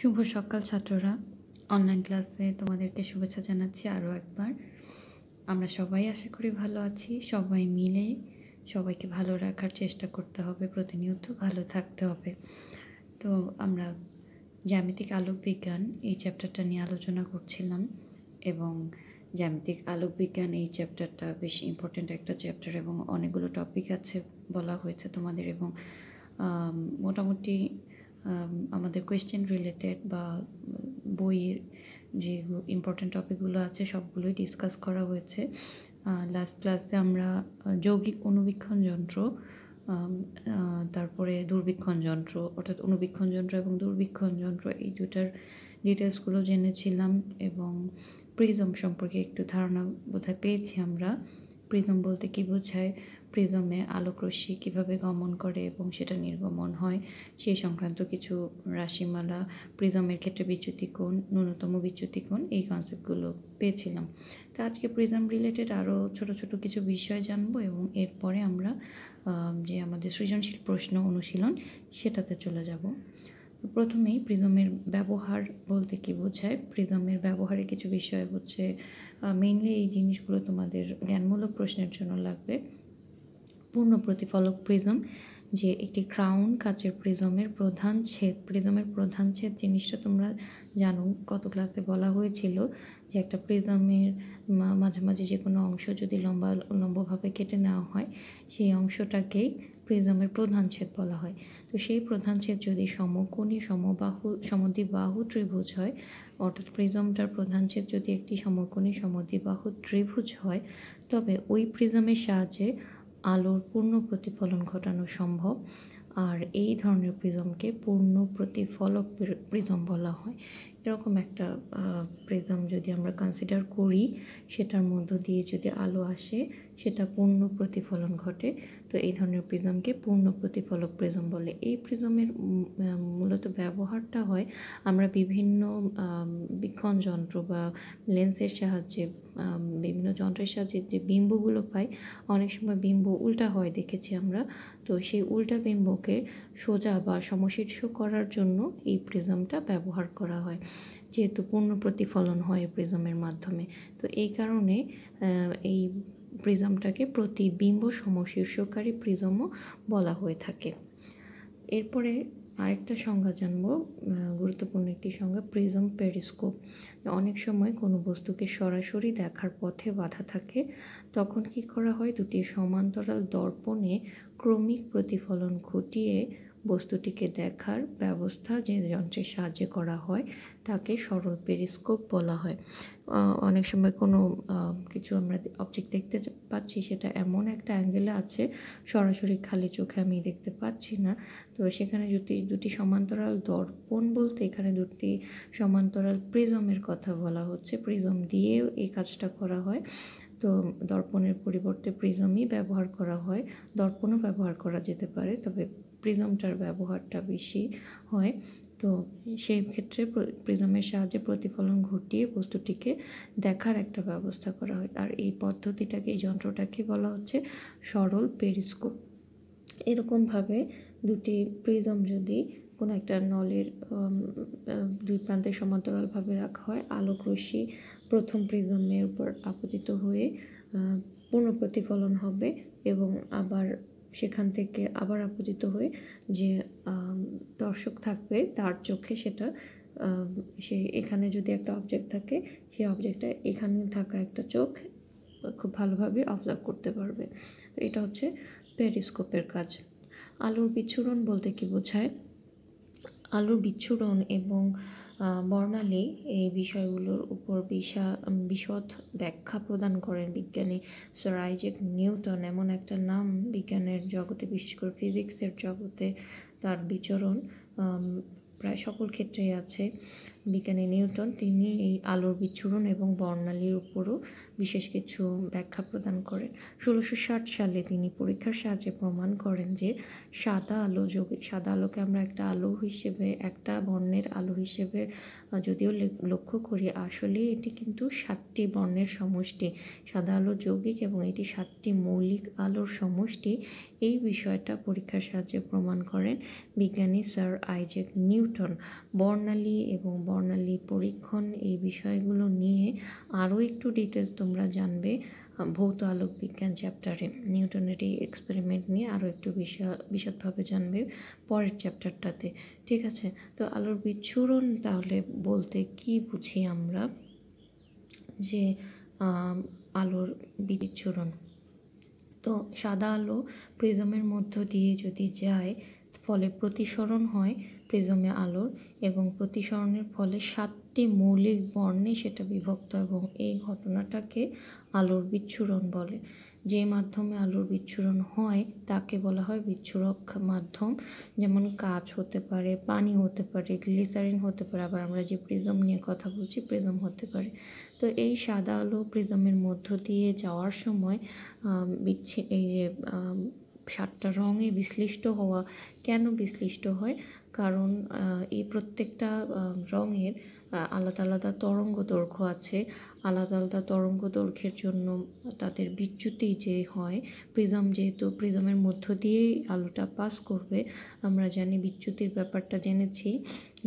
শুভ সকাল ছাত্ররা অনলাইন ক্লাসে তোমাদেরকে শুভেচ্ছা জানাচ্ছি আরও একবার আমরা সবাই আশা করি ভালো আছি সবাই মিলে সবাইকে ভালো রাখার চেষ্টা করতে হবে প্রতিনিয়ত ভালো থাকতে হবে তো আমরা জ্যামিতিক আলোক বিজ্ঞান এই চ্যাপ্টারটা নিয়ে আলোচনা করছিলাম এবং জ্যামিতিক আলোক বিজ্ঞান এই চ্যাপ্টারটা বেশ ইম্পর্ট্যান্ট একটা চ্যাপ্টার এবং অনেকগুলো টপিক আছে বলা হয়েছে তোমাদের এবং মোটামুটি আমাদের কোয়েশ্চেন রিলেটেড বা বইয়ের যে ইম্পর্ট্যান্ট টপিকগুলো আছে সবগুলোই ডিসকাস করা হয়েছে লাস্ট ক্লাসে আমরা যৌগিক অনুবীক্ষণ যন্ত্র তারপরে দুর্বীক্ষণ যন্ত্র অর্থাৎ অনুবীক্ষণ যন্ত্র এবং দুর্বীক্ষণ যন্ত্র এই দুটার ডিটেলসগুলো জেনেছিলাম এবং প্রিজম সম্পর্কে একটু ধারণা বোধহয় পেয়েছি আমরা প্রিজম বলতে কী বোঝায় প্রিজমে আলোকরশ্মি কীভাবে গমন করে এবং সেটা নির্গমন হয় সেই সংক্রান্ত কিছু রাশিমালা প্রিজমের ক্ষেত্রে বিচ্যুতি কোণ ন্যূনতম বিচ্যুতি কোণ এই কনসেপ্টগুলো পেয়েছিলাম তো আজকে প্রিজম রিলেটেড আরও ছোট ছোট কিছু বিষয় জানবো এবং এরপরে আমরা যে আমাদের সৃজনশীল প্রশ্ন অনুশীলন সেটাতে চলে যাব প্রথমেই প্রিজমের ব্যবহার বলতে কি বোঝায় প্রিজমের ব্যবহারে কিছু বিষয় হচ্ছে মেইনলি এই জিনিসগুলো তোমাদের জ্ঞানমূলক প্রশ্নের জন্য লাগবে পূর্ণ প্রতিফলক প্রিজম যে একটি ক্রাউন কাচের প্রিজমের প্রধান ছেদ প্রিজমের প্রধান ছেদ জিনিসটা তোমরা জানো কত ক্লাসে বলা হয়েছিল যে একটা প্রিজমের মাঝামাঝি যে কোনো অংশ যদি লম্বা লম্বভাবে কেটে নেওয়া হয় সেই অংশটাকেই প্রিজমের প্রধান ছেদ বলা হয় তো সেই প্রধান ছেদ যদি সমকোণী সমবাহু সমদ্বিবাহু ত্রিভুজ হয় অর্থাৎ প্রিজমটার প্রধান ছেদ যদি একটি সমকোণী সমদ্বিবাহু ত্রিভুজ হয় তবে ওই প্রিজমের সাহায্যে আলোর পূর্ণ প্রতিফলন ঘটানো সম্ভব আর এই ধরনের প্রিজমকে পূর্ণ প্রতিফলক প্রিজম বলা হয় এরকম একটা প্রিজম যদি আমরা কনসিডার করি সেটার মধ্য দিয়ে যদি আলো আসে সেটা পূর্ণ প্রতিফলন ঘটে তো এই ধরনের প্রিজমকে পূর্ণ প্রতিফলক প্রিজম বলে এই প্রিজমের মূলত ব্যবহারটা হয় আমরা বিভিন্ন বিক্ষণ যন্ত্র বা লেন্সের সাহায্যে বিভিন্ন যন্ত্রের সাহায্যে যে বিম্বগুলো পাই অনেক সময় বিম্ব উল্টা হয় দেখেছি আমরা তো সেই উল্টা বিম্বকে সোজা বা সমশীর্ষ করার জন্য এই প্রিজমটা ব্যবহার করা হয় যেহেতু পূর্ণ প্রতিফলন হয় প্রিজমের মাধ্যমে তো এই কারণে এই প্রিজমটাকে প্রতিবিম্ব সমশীর্ষকারী প্রিজমও বলা হয়ে থাকে এরপরে আরেকটা সংজ্ঞা জানব গুরুত্বপূর্ণ একটি সংজ্ঞা প্রিজম পেরিস্কোপ অনেক সময় কোনো বস্তুকে সরাসরি দেখার পথে বাধা থাকে তখন কি করা হয় দুটি সমান্তরাল দর্পণে ক্রমিক প্রতিফলন ঘটিয়ে বস্তুটিকে দেখার ব্যবস্থা যে যন্ত্রের সাহায্যে করা হয় তাকে সরল পেরিস্কোপ বলা হয় অনেক সময় কোনো কিছু আমরা অবজেক্ট দেখতে পাচ্ছি সেটা এমন একটা অ্যাঙ্গেলে আছে সরাসরি খালি চোখে আমি দেখতে পাচ্ছি না তো সেখানে যদি দুটি সমান্তরাল দর্পণ বলতে এখানে দুটি সমান্তরাল প্রিজমের কথা বলা হচ্ছে প্রিজম দিয়েও এই কাজটা করা হয় তো দর্পণের পরিবর্তে প্রিজমই ব্যবহার করা হয় দর্পণও ব্যবহার করা যেতে পারে তবে প্রিজমটার ব্যবহারটা বেশি হয় তো সেই ক্ষেত্রে প্রিজমের সাহায্যে প্রতিফলন ঘটিয়ে বস্তুটিকে দেখার একটা ব্যবস্থা করা হয় আর এই পদ্ধতিটাকে এই যন্ত্রটাকে বলা হচ্ছে সরল পেরিস্কোপ এরকমভাবে দুটি প্রিজম যদি কোনো একটা নলের দুই প্রান্তে সমান্তরালভাবে রাখা হয় আলোক রশ্মি প্রথম প্রিজমের উপর আপতিত হয়ে পুনঃপ্রতিফলন হবে এবং আবার সেখান থেকে আবার আপতিত হয়ে যে দর্শক থাকবে তার চোখে সেটা সে এখানে যদি একটা অবজেক্ট থাকে সেই অবজেক্টটা এখানে থাকা একটা চোখ খুব ভালোভাবে অবজার্ভ করতে পারবে তো এটা হচ্ছে পেরিস্কোপের কাজ আলোর বিচ্ছুরণ বলতে কি বোঝায় আলোর বিচ্ছুরণ এবং বর্ণালী এই বিষয়গুলোর উপর বিশা বিশদ ব্যাখ্যা প্রদান করেন বিজ্ঞানী স্যার আইজেক নিউটন এমন একটা নাম বিজ্ঞানের জগতে বিশেষ করে ফিজিক্সের জগতে তার বিচরণ প্রায় সকল ক্ষেত্রেই আছে বিজ্ঞানী নিউটন তিনি এই আলোর বিচ্ছুরণ এবং বর্ণালীর উপরও বিশেষ কিছু ব্যাখ্যা প্রদান করেন ষোলোশো ষাট সালে তিনি পরীক্ষার সাহায্যে প্রমাণ করেন যে সাদা আলো যৌগিক সাদা আলোকে আমরা একটা আলো হিসেবে একটা বর্ণের আলো হিসেবে যদিও লক্ষ্য করি আসলে এটি কিন্তু সাতটি বর্ণের সমষ্টি সাদা আলো যৌগিক এবং এটি সাতটি মৌলিক আলোর সমষ্টি এই বিষয়টা পরীক্ষার সাহায্যে প্রমাণ করেন বিজ্ঞানী স্যার আইজেক নিউটন বর্ণালী এবং বর্ণালী পরীক্ষণ এই বিষয়গুলো নিয়ে আরও একটু ডিটেলস তোমরা জানবে ভৌত আলোক বিজ্ঞান চ্যাপ্টারে নিউটনের এই এক্সপেরিমেন্ট নিয়ে আরও একটু বিশদভাবে জানবে পরের চ্যাপ্টারটাতে ঠিক আছে তো আলোর বিচ্ছুরণ তাহলে বলতে কি বুঝি আমরা যে আলোর বিচ্ছুরণ তো সাদা আলো প্রিজমের মধ্য দিয়ে যদি যায় ফলে প্রতিসরণ হয় প্রিজমে আলোর এবং প্রতিসরণের ফলে সাতটি মৌলিক বর্ণে সেটা বিভক্ত এবং এই ঘটনাটাকে আলোর বিচ্ছুরণ বলে যে মাধ্যমে আলোর বিচ্ছুরণ হয় তাকে বলা হয় বিচ্ছুরক মাধ্যম যেমন কাঁচ হতে পারে পানি হতে পারে গ্লিসারিন হতে পারে আবার আমরা যে প্রিজম নিয়ে কথা বলছি প্রিজম হতে পারে তো এই সাদা আলো প্রিজমের মধ্য দিয়ে যাওয়ার সময় বিচ্ছি এই যে সাতটা রঙে বিশ্লিষ্ট হওয়া কেন বিশ্লিষ্ট হয় কারণ এই প্রত্যেকটা রঙের আলাদা আলাদা তরঙ্গ দৈর্ঘ্য আছে আলাদা আলাদা তরঙ্গ দৈর্ঘ্যের জন্য তাদের বিচ্যুতি যে হয় প্রিজম যেহেতু প্রিজমের মধ্য দিয়েই আলোটা পাস করবে আমরা জানি বিচ্যুতির ব্যাপারটা জেনেছি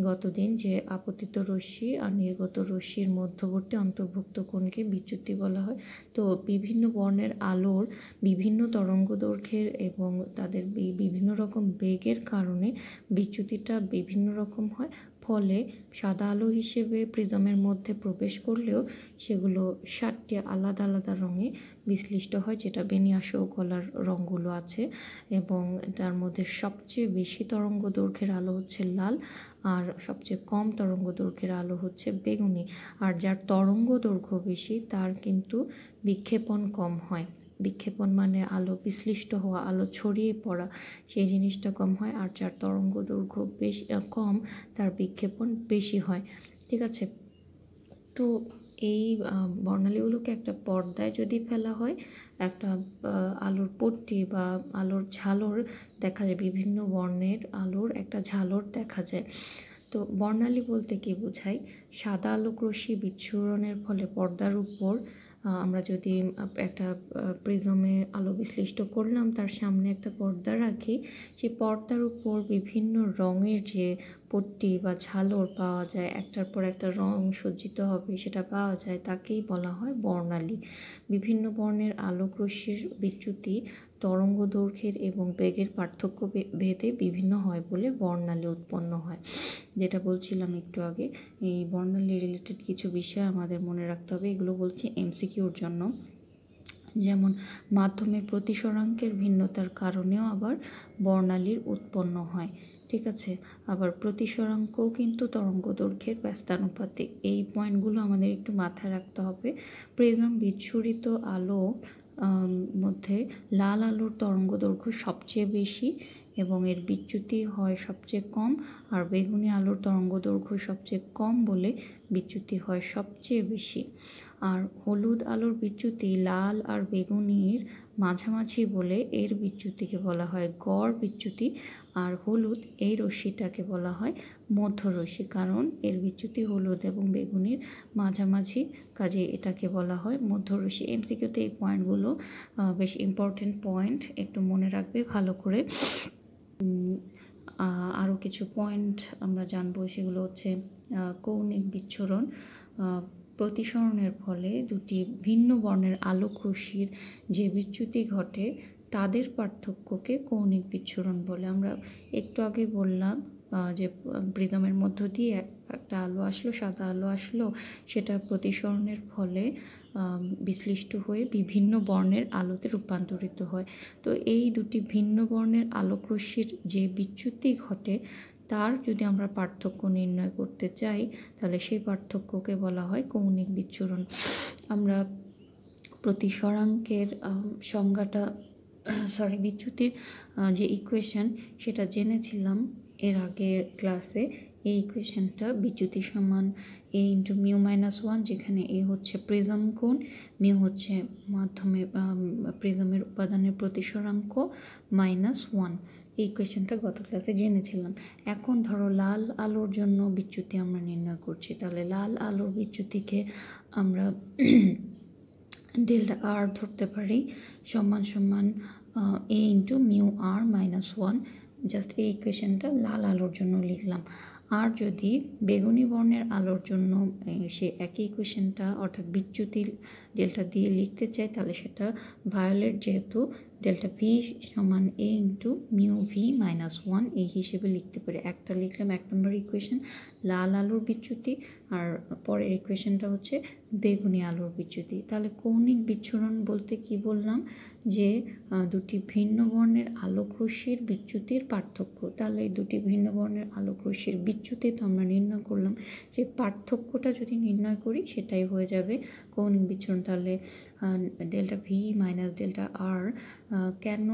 গতদিন যে আপতিত রশ্মি আর নির্গত রশ্মির মধ্যবর্তী অন্তর্ভুক্ত কোণকে বিচ্যুতি বলা হয় তো বিভিন্ন বর্ণের আলোর বিভিন্ন তরঙ্গ দৈর্ঘ্যের এবং তাদের বিভিন্ন রকম বেগের কারণে বিচ্যুতিটা বিভিন্ন রকম হয় ফলে সাদা আলো হিসেবে প্রিজমের মধ্যে প্রবেশ করলেও সেগুলো সাতটি আলাদা আলাদা রঙে বিশ্লিষ্ট হয় যেটা বেনিয়াস ও কলার রঙগুলো আছে এবং তার মধ্যে সবচেয়ে বেশি তরঙ্গ দৈর্ঘ্যের আলো হচ্ছে লাল আর সবচেয়ে কম তরঙ্গ দৈর্ঘ্যের আলো হচ্ছে বেগুনি আর যার তরঙ্গ দৈর্ঘ্য বেশি তার কিন্তু বিক্ষেপণ কম হয় বিক্ষেপণ মানে আলো বিশ্লিষ্ট হওয়া আলো ছড়িয়ে পড়া সেই জিনিসটা কম হয় আর যার তরঙ্গ দৈর্ঘ্য বেশি কম তার বিক্ষেপণ বেশি হয় ঠিক আছে তো এই বর্ণালীগুলোকে একটা পর্দায় যদি ফেলা হয় একটা আলোর পট্টি বা আলোর ঝালর দেখা যায় বিভিন্ন বর্ণের আলোর একটা ঝালর দেখা যায় তো বর্ণালী বলতে কি বোঝায় সাদা আলোক রশ্মি বিচ্ছুরণের ফলে পর্দার উপর আমরা যদি একটা প্রিজমে আলো বিশ্লিষ্ট করলাম তার সামনে একটা পর্দা রাখি সেই পর্দার উপর বিভিন্ন রঙের যে পট্টি বা ঝালর পাওয়া যায় একটার পর একটা রং সজ্জিত হবে সেটা পাওয়া যায় তাকেই বলা হয় বর্ণালী বিভিন্ন বর্ণের আলোকরশ্মির বিচ্যুতি তরঙ্গ দৈর্ঘ্যের এবং বেগের পার্থক্য ভেদে বিভিন্ন হয় বলে বর্ণালী উৎপন্ন হয় যেটা বলছিলাম একটু আগে এই বর্ণালী রিলেটেড কিছু বিষয় আমাদের মনে রাখতে হবে এগুলো বলছি এমসিকিউর জন্য যেমন মাধ্যমের প্রতিসরাঙ্কের ভিন্নতার কারণেও আবার বর্ণালীর উৎপন্ন হয় ঠিক আছে আবার প্রতিসরাঙ্কও কিন্তু তরঙ্গ দৈর্ঘ্যের ব্যস্তানুপাতিক এই পয়েন্টগুলো আমাদের একটু মাথায় রাখতে হবে প্রিজম বিচ্ছুরিত আলো মধ্যে লাল আলোর তরঙ্গ দৈর্ঘ্য সবচেয়ে বেশি এবং এর বিচ্যুতি হয় সবচেয়ে কম আর বেগুনি আলোর তরঙ্গ দৈর্ঘ্য সবচেয়ে কম বলে বিচ্যুতি হয় সবচেয়ে বেশি আর হলুদ আলোর বিচ্যুতি লাল আর বেগুনির মাঝামাঝি বলে এর বিচ্যুতিকে বলা হয় গড় বিচ্যুতি আর হলুদ এই রশ্মিটাকে বলা হয় মধ্যরশ্মি কারণ এর বিচ্যুতি হলুদ এবং বেগুনির মাঝামাঝি কাজে এটাকে বলা হয় মধ্যরশ্মি এমসিকিউতে এই পয়েন্টগুলো বেশ ইম্পর্টেন্ট পয়েন্ট একটু মনে রাখবে ভালো করে আরও কিছু পয়েন্ট আমরা জানবো সেগুলো হচ্ছে কৌণিক বিচ্ছরণ প্রতিসরণের ফলে দুটি ভিন্ন বর্ণের আলোক রশ্মির যে বিচ্যুতি ঘটে তাদের পার্থক্যকে কৌণিক বিচ্ছুরণ বলে আমরা একটু আগে বললাম যে প্রিতমের মধ্য দিয়ে একটা আলো আসলো সাদা আলো আসলো সেটা প্রতিসরণের ফলে বিশ্লিষ্ট হয়ে বিভিন্ন বর্ণের আলোতে রূপান্তরিত হয় তো এই দুটি ভিন্ন বর্ণের রশ্মির যে বিচ্যুতি ঘটে তার যদি আমরা পার্থক্য নির্ণয় করতে চাই তাহলে সেই পার্থক্যকে বলা হয় কৌণিক বিচ্ছুরণ আমরা প্রতি সরাঙ্কের সংজ্ঞাটা সরি বিচ্যুতির যে ইকুয়েশন সেটা জেনেছিলাম এর আগের ক্লাসে এই ইকুয়েশানটা বিচ্যুতি সমান A into mu minus one যেখানে এ হচ্ছে প্রিজম কোণ মিউ হচ্ছে মাধ্যমে প্রিজমের উপাদানের প্রতিসরাঙ্ক মাইনাস ওয়ান এই ইকুয়েশনটা গত ক্লাসে জেনেছিলাম এখন ধরো লাল আলোর জন্য বিচ্যুতি আমরা নির্ণয় করছি তাহলে লাল আলোর বিচ্যুতিকে আমরা ডেল্টা আর ধরতে পারি সমান সমান A into mu R minus one just এই ইকুয়েশানটা লাল আলোর জন্য লিখলাম আর যদি বেগুনি বর্ণের আলোর জন্য সে একই ইকুয়েশনটা অর্থাৎ বিচ্যুতি ডেল্টা দিয়ে লিখতে চায় তাহলে সেটা ভায়োলেট যেহেতু ডেল্টা ভি সমান A into mu V minus one এই হিসেবে লিখতে পারে একটা লিখলাম এক নম্বর ইকুয়েশন লাল আলুর বিচ্যুতি আর পরের ইকুয়েশনটা হচ্ছে বেগুনি আলুর বিচ্যুতি তাহলে কৌণিক বিচ্ছুরণ বলতে কি বললাম যে দুটি ভিন্ন বর্ণের আলোক রশ্মির বিচ্যুতির পার্থক্য তাহলে এই দুটি ভিন্ন বর্ণের আলোক রশ্মির বিচ্যুতি তো আমরা নির্ণয় করলাম যে পার্থক্যটা যদি নির্ণয় করি সেটাই হয়ে যাবে কৌণিক বিচ্ছুরণ তাহলে delta V minus delta R কেন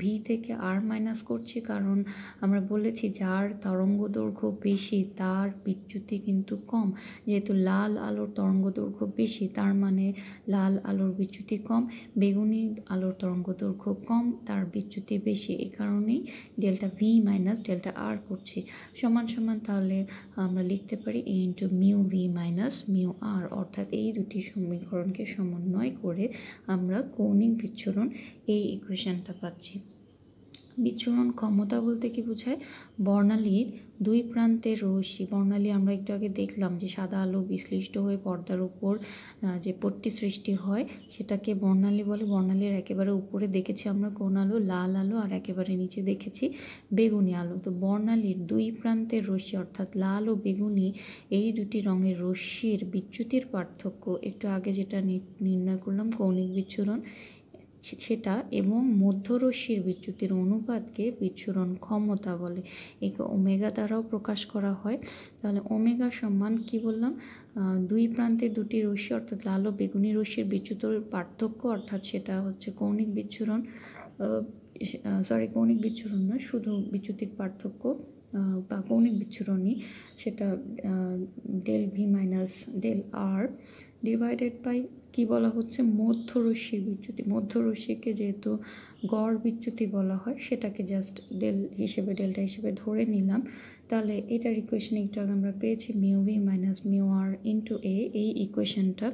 ভি থেকে আর মাইনাস করছি কারণ আমরা বলেছি যার তরঙ্গ দৈর্ঘ্য বেশি তার তার বিচ্যুতি কিন্তু কম যেহেতু লাল আলোর তরঙ্গ দৈর্ঘ্য বেশি তার মানে লাল আলোর বিচ্যুতি কম বেগুনি আলোর তরঙ্গ দৈর্ঘ্য কম তার বিচ্যুতি বেশি এ কারণেই delta V minus delta R করছি সমান সমান তাহলে আমরা লিখতে পারি A into mu V minus mu R অর্থাৎ এই দুটি সমীকরণকে সমন্বয় করে আমরা কৌণিক বিচ্ছুরণ এই ইকুয়েশানটা পাচ্ছি বিচ্ছুরণ ক্ষমতা বলতে কি বোঝায় বর্ণালীর দুই প্রান্তের রশ্মি বর্ণালী আমরা একটু আগে দেখলাম যে সাদা আলো বিশ্লিষ্ট হয়ে পর্দার উপর যে পট্টি সৃষ্টি হয় সেটাকে বর্ণালী বলে বর্ণালীর একেবারে উপরে দেখেছি আমরা কোন আলো লাল আলো আর একেবারে নিচে দেখেছি বেগুনি আলো তো বর্ণালীর দুই প্রান্তের রশ্মি অর্থাৎ লাল ও বেগুনি এই দুটি রঙের রশ্মির বিচ্যুতির পার্থক্য একটু আগে যেটা নির্ণয় করলাম কৌণিক বিচ্ছুরণ সেটা এবং মধ্যরশ্মির বিচ্যুতির অনুপাতকে বিচ্ছুরণ ক্ষমতা বলে একে ওমেগা দ্বারাও প্রকাশ করা হয় তাহলে ওমেগা সম্মান কি বললাম দুই প্রান্তের দুটি রশ্মি অর্থাৎ লাল ও বেগুনি রশ্মির বিচ্যুতর পার্থক্য অর্থাৎ সেটা হচ্ছে কৌণিক বিচ্ছুরণ সরি কৌণিক বিচ্ছুরণ না শুধু বিচ্যুতির পার্থক্য বা কৌণিক বিচ্ছুরণই সেটা del V minus del R divided by কি বলা হচ্ছে মধ্যরশ্মির বিচ্যুতি মধ্যরশ্মিকে যেহেতু গড় বিচ্যুতি বলা হয় সেটাকে জাস্ট ডেল হিসেবে ডেল্টা হিসেবে ধরে নিলাম তাহলে এটার ইকুয়েশন একটু আগে আমরা পেয়েছি mu V minus mu R into A এই ইকুয়েশনটা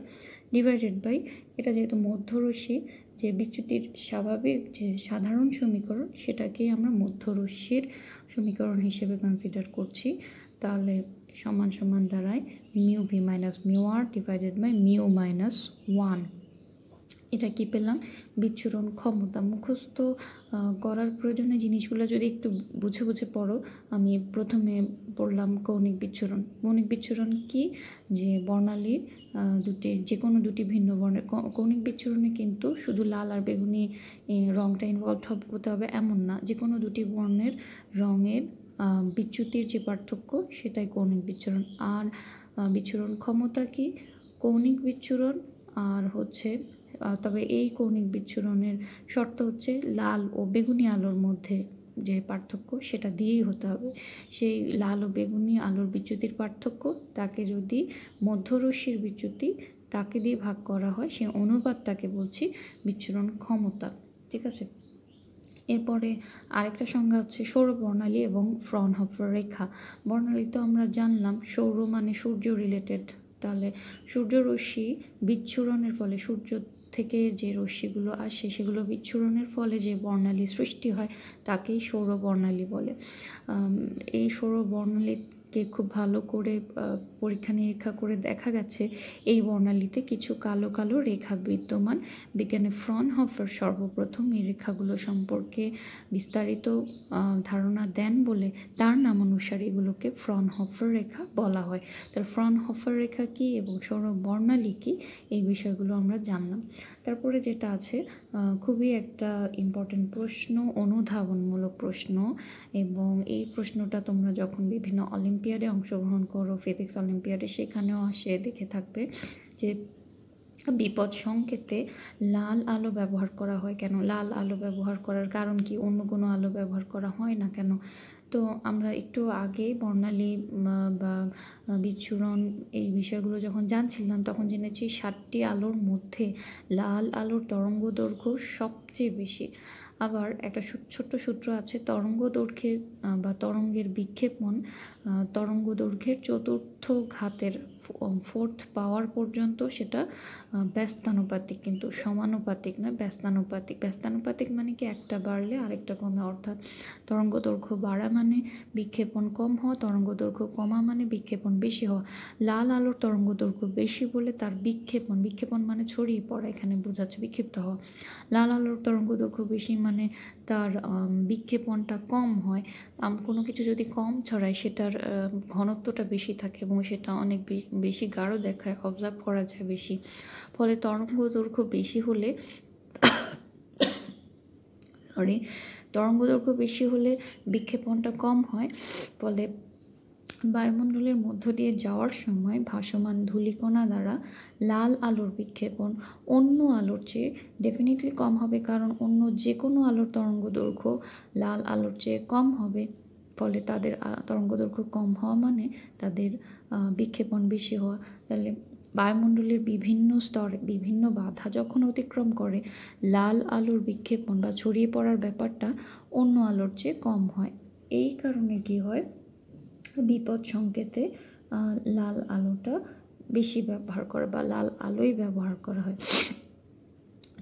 ডিভাইডেড বাই এটা যেহেতু মধ্যরশ্মি যে বিচ্যুতির স্বাভাবিক যে সাধারণ সমীকরণ সেটাকেই আমরা মধ্যরশ্মির সমীকরণ হিসেবে কনসিডার করছি তাহলে সমান সমান দাঁড়ায় mu V minus mu R divided by mu minus one এটা কি পেলাম বিচ্ছুরণ ক্ষমতা মুখস্থ করার প্রয়োজনে জিনিসগুলো যদি একটু বুঝে বুঝে পড়ো আমি প্রথমে পড়লাম কৌণিক বিচ্ছুরণ কৌণিক বিচ্ছুরণ কি যে বর্ণালী দুটি যে কোনো দুটি ভিন্ন বর্ণের কৌণিক বিচ্ছুরণে কিন্তু শুধু লাল আর বেগুনি রঙটা ইনভলভ হতে হবে এমন না যে কোনো দুটি বর্ণের রঙের বিচ্যুতির যে পার্থক্য সেটাই কৌণিক বিচ্ছুরণ আর বিচ্ছুরণ ক্ষমতা কি কৌণিক বিচ্ছুরণ আর হচ্ছে তবে এই কৌণিক বিচ্ছুরণের শর্ত হচ্ছে লাল ও বেগুনি আলোর মধ্যে যে পার্থক্য সেটা দিয়েই হতে হবে সেই লাল ও বেগুনি আলোর বিচ্যুতির পার্থক্য তাকে যদি মধ্যরশ্মির বিচ্যুতি তাকে দিয়ে ভাগ করা হয় সে অনুপাত তাকে বলছি বিচ্ছুরণ ক্ষমতা ঠিক আছে এরপরে আরেকটা সংজ্ঞা হচ্ছে সৌর বর্ণালী এবং ফ্রনহফার রেখা বর্ণালী তো আমরা জানলাম সৌর মানে সূর্য রিলেটেড তাহলে সূর্যরশ্মি বিচ্ছুরণের ফলে সূর্য থেকে যে রশ্মিগুলো আসে সেগুলো বিচ্ছুরণের ফলে যে বর্ণালী সৃষ্টি হয় তাকেই সৌর বর্ণালী বলে এই সৌর খুব ভালো করে পরীক্ষা নিরীক্ষা করে দেখা গেছে এই বর্ণালীতে কিছু কালো কালো রেখা বিদ্যমান বিজ্ঞানী ফ্রনহফার সর্বপ্রথম এই রেখাগুলো সম্পর্কে বিস্তারিত ধারণা দেন বলে তার নাম অনুসারে এগুলোকে ফ্রনহফার রেখা বলা হয় তার ফ্রনহফার রেখা কি এবং সৌর বর্ণালী কী এই বিষয়গুলো আমরা জানলাম তারপরে যেটা আছে খুবই একটা ইম্পর্টেন্ট প্রশ্ন অনুধাবনমূলক প্রশ্ন এবং এই প্রশ্নটা তোমরা যখন বিভিন্ন অলিম্পিয়াডে অংশগ্রহণ করো ফিজিক্স অলিম্পিয়াডে সেখানেও সে দেখে থাকবে যে বিপদ সংকেতে লাল আলো ব্যবহার করা হয় কেন লাল আলো ব্যবহার করার কারণ কি অন্য কোনো আলো ব্যবহার করা হয় না কেন তো আমরা একটু আগে বর্ণালী বা বিচ্ছুরণ এই বিষয়গুলো যখন জানছিলাম তখন জেনেছি সাতটি আলোর মধ্যে লাল আলোর তরঙ্গ দৈর্ঘ্য সবচেয়ে বেশি আবার একটা ছোট্ট সূত্র আছে তরঙ্গ দৈর্ঘ্যের বা তরঙ্গের বিক্ষেপণ তরঙ্গ দৈর্ঘ্যের চতুর্থ ঘাতের ফোর্থ পাওয়ার পর্যন্ত সেটা ব্যস্তানুপাতিক কিন্তু সমানুপাতিক নয় ব্যস্তানুপাতিক ব্যস্তানুপাতিক মানে কি একটা বাড়লে আরেকটা কমে অর্থাৎ তরঙ্গ দৈর্ঘ্য বাড়া মানে বিক্ষেপণ কম হওয়া তরঙ্গ দৈর্ঘ্য কমা মানে বিক্ষেপণ বেশি হওয়া লাল আলোর তরঙ্গ দৈর্ঘ্য বেশি বলে তার বিক্ষেপণ বিক্ষেপণ মানে ছড়িয়ে পড়া এখানে বোঝাচ্ছে বিক্ষিপ্ত হওয়া লাল আলোর তরঙ্গ দৈর্ঘ্য বেশি মানে তার বিক্ষেপণটা কম হয় কোনো কিছু যদি কম ছড়ায় সেটার ঘনত্বটা বেশি থাকে এবং সেটা অনেক বেশি গাঢ় দেখায় অবজার্ভ করা যায় বেশি ফলে তরঙ্গ দৈর্ঘ্য বেশি হলে সরি তরঙ্গ দৈর্ঘ্য বেশি হলে বিক্ষেপণটা কম হয় ফলে বায়ুমণ্ডলের মধ্য দিয়ে যাওয়ার সময় ভাসমান ধূলিকণা দ্বারা লাল আলোর বিক্ষেপণ অন্য আলোর চেয়ে ডেফিনেটলি কম হবে কারণ অন্য যে কোনো আলোর তরঙ্গ দৈর্ঘ্য লাল আলোর চেয়ে কম হবে ফলে তাদের তরঙ্গ দৈর্ঘ্য কম হওয়া মানে তাদের বিক্ষেপণ বেশি হওয়া তাহলে বায়ুমণ্ডলের বিভিন্ন স্তরে বিভিন্ন বাধা যখন অতিক্রম করে লাল আলোর বিক্ষেপণ বা ছড়িয়ে পড়ার ব্যাপারটা অন্য আলোর চেয়ে কম হয় এই কারণে কি হয় বিপদ সংকেতে লাল আলোটা বেশি ব্যবহার করা বা লাল আলোই ব্যবহার করা হয়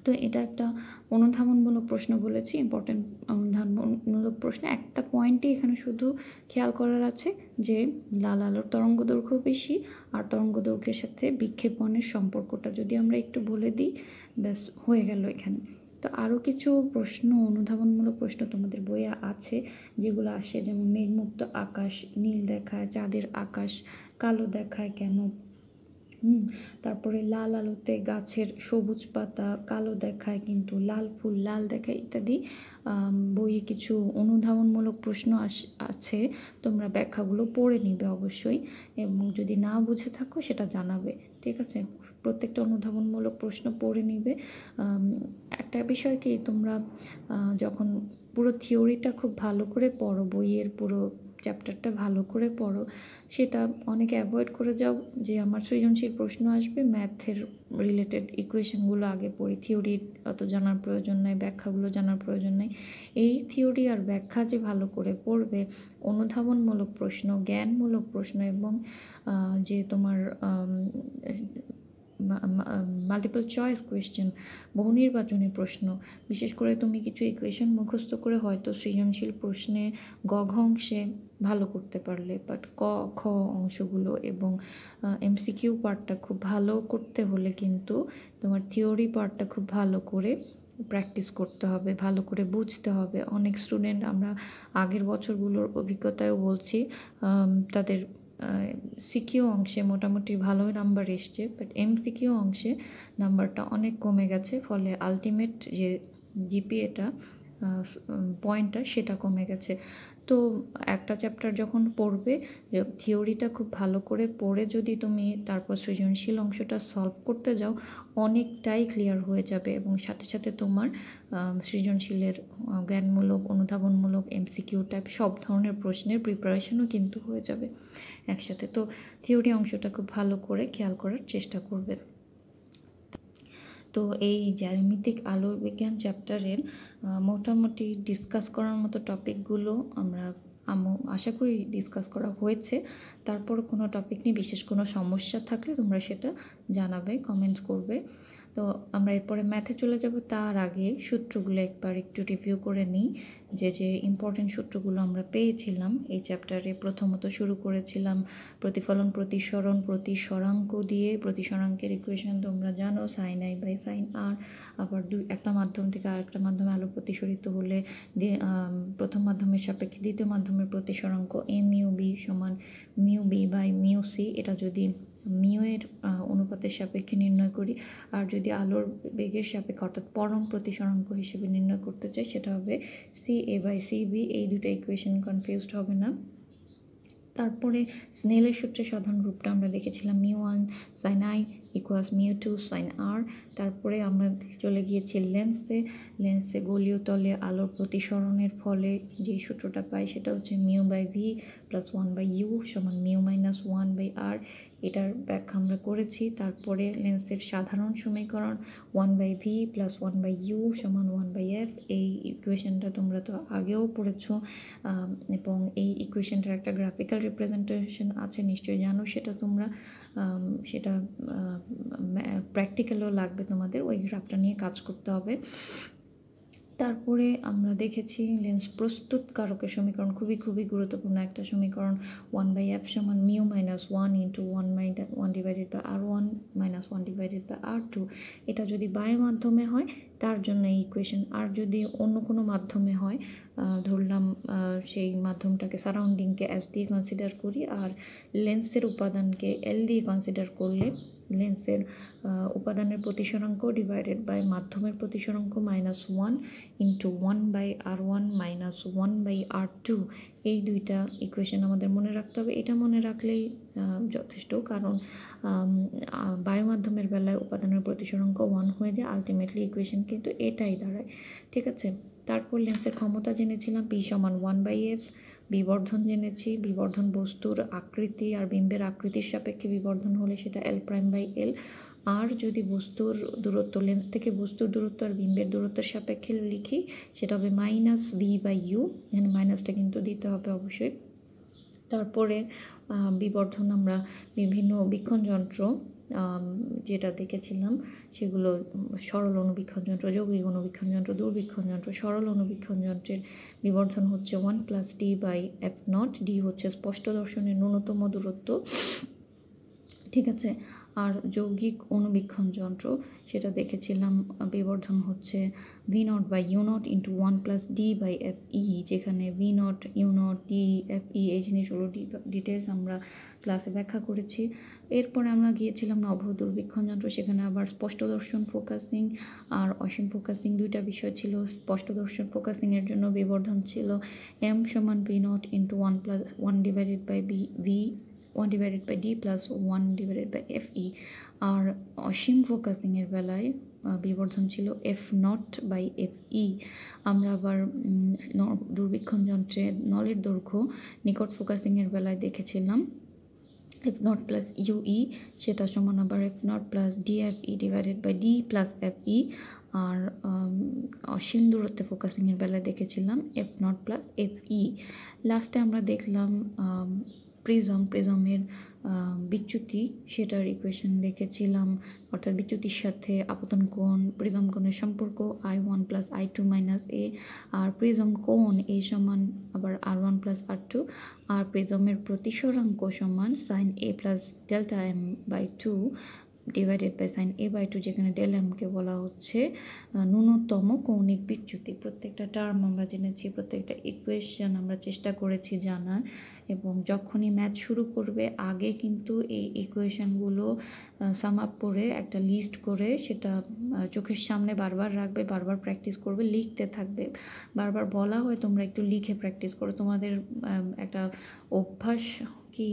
তো এটা একটা অনুধাবনমূলক প্রশ্ন বলেছি ইম্পর্টেন্ট অনুধাবনমূলক প্রশ্ন একটা পয়েন্টই এখানে শুধু খেয়াল করার আছে যে লাল আলোর তরঙ্গ দৈর্ঘ্য বেশি আর তরঙ্গ দৈর্ঘ্যের সাথে বিক্ষেপণের সম্পর্কটা যদি আমরা একটু বলে দিই ব্যাস হয়ে গেল এখানে তো আরও কিছু প্রশ্ন অনুধাবনমূলক প্রশ্ন তোমাদের বইয়ে আছে যেগুলো আসে যেমন মেঘমুক্ত আকাশ নীল দেখায় চাঁদের আকাশ কালো দেখায় কেন হুম তারপরে লাল আলোতে গাছের সবুজ পাতা কালো দেখায় কিন্তু লাল ফুল লাল দেখায় ইত্যাদি বইয়ে কিছু অনুধাবনমূলক প্রশ্ন আস আছে তোমরা ব্যাখ্যাগুলো পড়ে নিবে অবশ্যই এবং যদি না বুঝে থাকো সেটা জানাবে ঠিক আছে প্রত্যেকটা অনুধাবনমূলক প্রশ্ন পড়ে নিবে একটা বিষয় কি তোমরা যখন পুরো থিওরিটা খুব ভালো করে পড়ো বইয়ের পুরো চ্যাপ্টারটা ভালো করে পড়ো সেটা অনেকে অ্যাভয়েড করে যাও যে আমার সৃজনশীল প্রশ্ন আসবে ম্যাথের রিলেটেড ইকুয়েশনগুলো আগে পড়ি থিওরি অত জানার প্রয়োজন নাই ব্যাখ্যাগুলো জানার প্রয়োজন নাই এই থিওরি আর ব্যাখ্যা যে ভালো করে পড়বে অনুধাবনমূলক প্রশ্ন জ্ঞানমূলক প্রশ্ন এবং যে তোমার মাল্টিপল চয়েস কোয়েশ্চেন বহু নির্বাচনী প্রশ্ন বিশেষ করে তুমি কিছু ইকুয়েশন মুখস্থ করে হয়তো সৃজনশীল প্রশ্নে গ ঘ অংশে ভালো করতে পারলে বাট ক খ অংশগুলো এবং এমসিকিউ পার্টটা খুব ভালো করতে হলে কিন্তু তোমার থিওরি পার্টটা খুব ভালো করে প্র্যাকটিস করতে হবে ভালো করে বুঝতে হবে অনেক স্টুডেন্ট আমরা আগের বছরগুলোর অভিজ্ঞতায়ও বলছি তাদের সিকিউ অংশে মোটামুটি ভালোই নাম্বার এসছে বাট এমসিকিউ অংশে নাম্বারটা অনেক কমে গেছে ফলে আলটিমেট যে জিপিএটা পয়েন্টটা সেটা কমে গেছে তো একটা চ্যাপ্টার যখন পড়বে থিওরিটা খুব ভালো করে পড়ে যদি তুমি তারপর সৃজনশীল অংশটা সলভ করতে যাও অনেকটাই ক্লিয়ার হয়ে যাবে এবং সাথে সাথে তোমার সৃজনশীলের জ্ঞানমূলক অনুধাবনমূলক এমসিকিউ টাইপ সব ধরনের প্রশ্নের প্রিপারেশনও কিন্তু হয়ে যাবে একসাথে তো থিওরি অংশটা খুব ভালো করে খেয়াল করার চেষ্টা করবে তো এই জ্যামিতিক আলো বিজ্ঞান চ্যাপ্টারের মোটামুটি ডিসকাস করার মতো টপিকগুলো আমরা আশা করি ডিসকাস করা হয়েছে তারপর কোনো টপিক নিয়ে বিশেষ কোনো সমস্যা থাকলে তোমরা সেটা জানাবে কমেন্ট করবে তো আমরা এরপরে ম্যাথে চলে যাব তার আগে সূত্রগুলো একবার একটু রিভিউ করে নিই যে যে ইম্পর্টেন্ট সূত্রগুলো আমরা পেয়েছিলাম এই চ্যাপ্টারে প্রথমত শুরু করেছিলাম প্রতিফলন প্রতিসরণ প্রতিসরাঙ্ক দিয়ে প্রতিসরাঙ্কের ইকুয়েশন তোমরা জানো sine I by sine R আবার দুই একটা মাধ্যম থেকে আরেকটা মাধ্যমে আলো প্রতিসরিত হলে প্রথম মাধ্যমের সাপেক্ষে দ্বিতীয় মাধ্যমের প্রতিসরাঙ্ক এম ইউ বি সমান mu B by mu C এটা যদি মিউয়ের অনুপাতের সাপেক্ষে নির্ণয় করি আর যদি আলোর বেগের সাপেক্ষে অর্থাৎ পরম প্রতিসরাঙ্ক হিসেবে নির্ণয় করতে চাই সেটা হবে C A by C B এই দুটো ইকুয়েশন কনফিউজড হবে না তারপরে স্নেলের সূত্রে সাধারণ রূপটা আমরা দেখেছিলাম mu one sine I equals mu two sine R তারপরে আমরা চলে গিয়েছি লেন্সে লেন্সে গলীয় তলে আলোর প্রতিসরণের ফলে যে সূত্রটা পাই সেটা হচ্ছে mu by V plus one by U সমান mu minus one by R এটার ব্যাখ্যা আমরা করেছি তারপরে লেন্সের সাধারণ সমীকরণ one by V plus one by U সমান ওয়ান বাই এফ এই ইকুয়েশনটা তোমরা তো আগেও পড়েছ এবং এই ইকুয়েশনটার একটা গ্রাফিক্যাল রিপ্রেজেন্টেশন আছে নিশ্চয়ই জানো সেটা তোমরা সেটা প্র্যাকটিক্যালও লাগবে তোমাদের ওই গ্রাফটা নিয়ে কাজ করতে হবে তারপরে আমরা দেখেছি লেন্স প্রস্তুতকারকের সমীকরণ খুবই খুবই গুরুত্বপূর্ণ একটা সমীকরণ ওয়ান বাই অ্যাপ সমান mu minus one into one my one divided by R one minus one divided by R two এটা যদি বায়ের মাধ্যমে হয় তার জন্য এই ইকুয়েশন আর যদি অন্য কোনো মাধ্যমে হয় ধরলাম সেই মাধ্যমটাকে সারাউন্ডিংকে অ্যাস দিয়ে কনসিডার করি আর লেন্সের উপাদানকে এল দিয়ে কনসিডার করলে লেন্সের উপাদানের প্রতিসরাঙ্ক ডিভাইডেড বাই মাধ্যমের প্রতিসরাঙ্ক minus one into one by R one minus one by R two এই দুইটা ইকুয়েশন আমাদের মনে রাখতে হবে এটা মনে রাখলেই যথেষ্ট কারণ বায়ুমাধ্যমের বেলায় উপাদানের প্রতিসরাঙ্ক ওয়ান হয়ে যায় আলটিমেটলি ইকুয়েশন কিন্তু এটাই দাঁড়ায় ঠিক আছে তারপর লেন্সের ক্ষমতা জেনেছিলাম পি সমান ওয়ান বাই এফ বিবর্ধন জেনেছি বিবর্ধন বস্তুর আকৃতি আর বিম্বের আকৃতির সাপেক্ষে বিবর্ধন হলে সেটা এল প্রাইম বাই এল আর যদি বস্তুর দূরত্ব লেন্স থেকে বস্তুর দূরত্ব আর বিম্বের দূরত্বের সাপেক্ষে লিখি সেটা হবে মাইনাস ভি বাই ইউ এখানে মাইনাসটা কিন্তু দিতে হবে অবশ্যই তারপরে বিবর্ধন আমরা বিভিন্ন বীক্ষণ যন্ত্র যেটা দেখেছিলাম সেগুলো সরল অনুবীক্ষণ যন্ত্র যৌগিক অনুবীক্ষণ যন্ত্র দুর্বীক্ষণ যন্ত্র সরল অনুবীক্ষণ যন্ত্রের বিবর্ধন হচ্ছে one plus D by F nought D হচ্ছে স্পষ্ট দর্শনের ন্যূনতম দূরত্ব ঠিক আছে আর যৌগিক অনুবীক্ষণ যন্ত্র সেটা দেখেছিলাম বিবর্ধন হচ্ছে V nought by U nought into one plus D by F E যেখানে V nought U nought D F E এই জিনিসগুলো ডিটেলস আমরা ক্লাসে ব্যাখ্যা করেছি এরপর আমরা গিয়েছিলাম নভ দুর্বীক্ষণ সেখানে আবার স্পষ্টদর্শন ফোকাসিং আর অসীম ফোকাসিং দুইটা বিষয় ছিল স্পষ্টদর্শন ফোকাসিংয়ের জন্য বিবর্ধন ছিল এম সমান V nought into one plus one divided by B V one divided by D plus one divided by F E আর অসীম ফোকাসিংয়ের বেলায় বিবর্ধন ছিল F nought by F E আমরা আবার দুর্বীক্ষণ যন্ত্রে নলের দৈর্ঘ্য নিকট ফোকাসিংয়ের বেলায় দেখেছিলাম nought plus plus E e, সেটা সমান আবার D F plus divided e divided by d plus E e, আর অসীম দূরত্বে ফোকাসিংয়ের বেলায় দেখেছিলাম F nought plus F E লাস্টে আমরা দেখলাম প্রিজম প্রিজমের বিচ্যুতি সেটার ইকুয়েশন দেখেছিলাম অর্থাৎ বিচ্যুতির সাথে আপতন কোণ প্রিজম কোণের সম্পর্ক I one plus I two minus A আর প্রিজম কোণ এ সমান আবার R one plus R two আর প্রিজমের প্রতিসরাঙ্ক সমান sine A plus delta M by two divided by sine A by two যেখানে ডেল এমকে বলা হচ্ছে ন্যূনতম কৌণিক বিচ্যুতি প্রত্যেকটা টার্ম আমরা জেনেছি প্রত্যেকটা ইকুয়েশন আমরা চেষ্টা করেছি জানার এবং যখনই ম্যাচ শুরু করবে আগে কিন্তু এই ইকুয়েশনগুলো সাম আপ করে একটা লিস্ট করে সেটা চোখের সামনে বারবার রাখবে বারবার প্র্যাকটিস করবে লিখতে থাকবে বারবার বলা হয় তোমরা একটু লিখে প্র্যাকটিস করো তোমাদের একটা অভ্যাস কি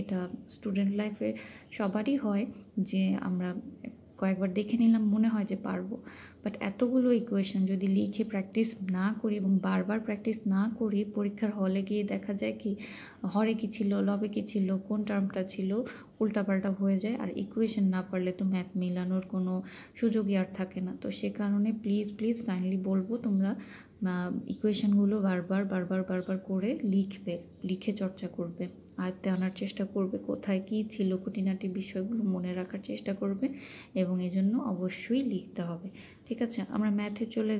এটা স্টুডেন্ট লাইফে সবারই হয় যে আমরা কয়েকবার দেখে নিলাম মনে হয় যে পারবো বাট এতগুলো ইকুয়েশন যদি লিখে প্র্যাকটিস না করি এবং বারবার প্র্যাকটিস না করি পরীক্ষার হলে গিয়ে দেখা যায় কি হরে কী ছিল লবে কী ছিল কোন টার্মটা ছিল উল্টাপাল্টা হয়ে যায় আর ইকুয়েশন না পারলে তো ম্যাথ মিলানোর কোনো সুযোগই আর থাকে না তো সে কারণে প্লিজ প্লিজ কাইন্ডলি বলবো তোমরা ইকুয়েশনগুলো বারবার বারবার বারবার করে লিখবে লিখে চর্চা করবে আয়ত্তে আনার চেষ্টা করবে কোথায় কী ছিল খুঁটিনাটি বিষয়গুলো মনে রাখার চেষ্টা করবে এবং এজন্য অবশ্যই লিখতে হবে ঠিক আছে আমরা ম্যাথে চলে